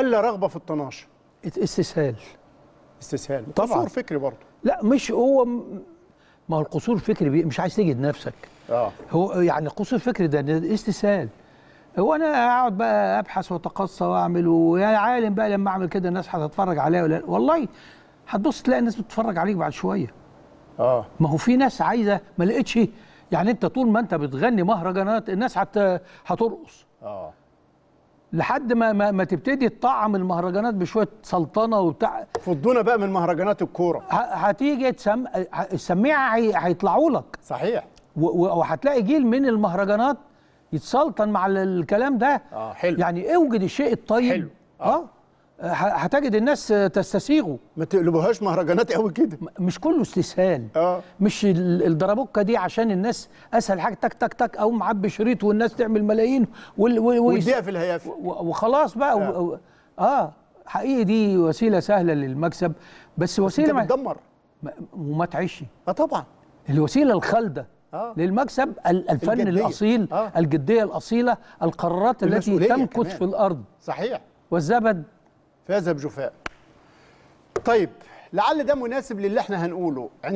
الا رغبه في الطناشه استسهال استسهال طبعا قصور فكري برضه لا مش هو ما هو القصور الفكري مش عايز تجد نفسك اه هو يعني القصور الفكري ده استسهال هو انا اقعد بقى ابحث واتقصى واعمل ويا عالم بقى لما اعمل كده الناس هتتفرج عليا ولا والله هتبص تلاقي الناس بتتفرج عليك بعد شويه اه ما هو في ناس عايزه ما لقيتش يعني انت طول ما انت بتغني مهرجانات الناس هت هترقص اه لحد ما ما, ما تبتدي تطعم المهرجانات بشويه سلطنه وبتاع فضونا بقى من مهرجانات الكوره هتيجي تسم... السميعه هيطلعوا لك صحيح وهتلاقي جيل من المهرجانات يتسلطن مع الكلام ده آه حلو. يعني اوجد الشيء الطيب حلو. آه. اه هتجد الناس تستسيغه ما تقلبوهاش مهرجانات قوي كده مش كله استسهال اه مش الدرابوكه دي عشان الناس اسهل حاجه تك تك تك او معبي شريط والناس تعمل ملايين ويديها في الهياف وخلاص بقى اه, آه حقيقي دي وسيله سهله للمكسب بس وسيله بس بتدمر وما تعيش اه طبعا الوسيله الخالده آه. للمكسب الفن الجدية. الاصيل آه. الجديه الاصيله القرارات التي تمكث في الارض صحيح والزبد فيذهب جفاء طيب لعل ده مناسب للي احنا هنقوله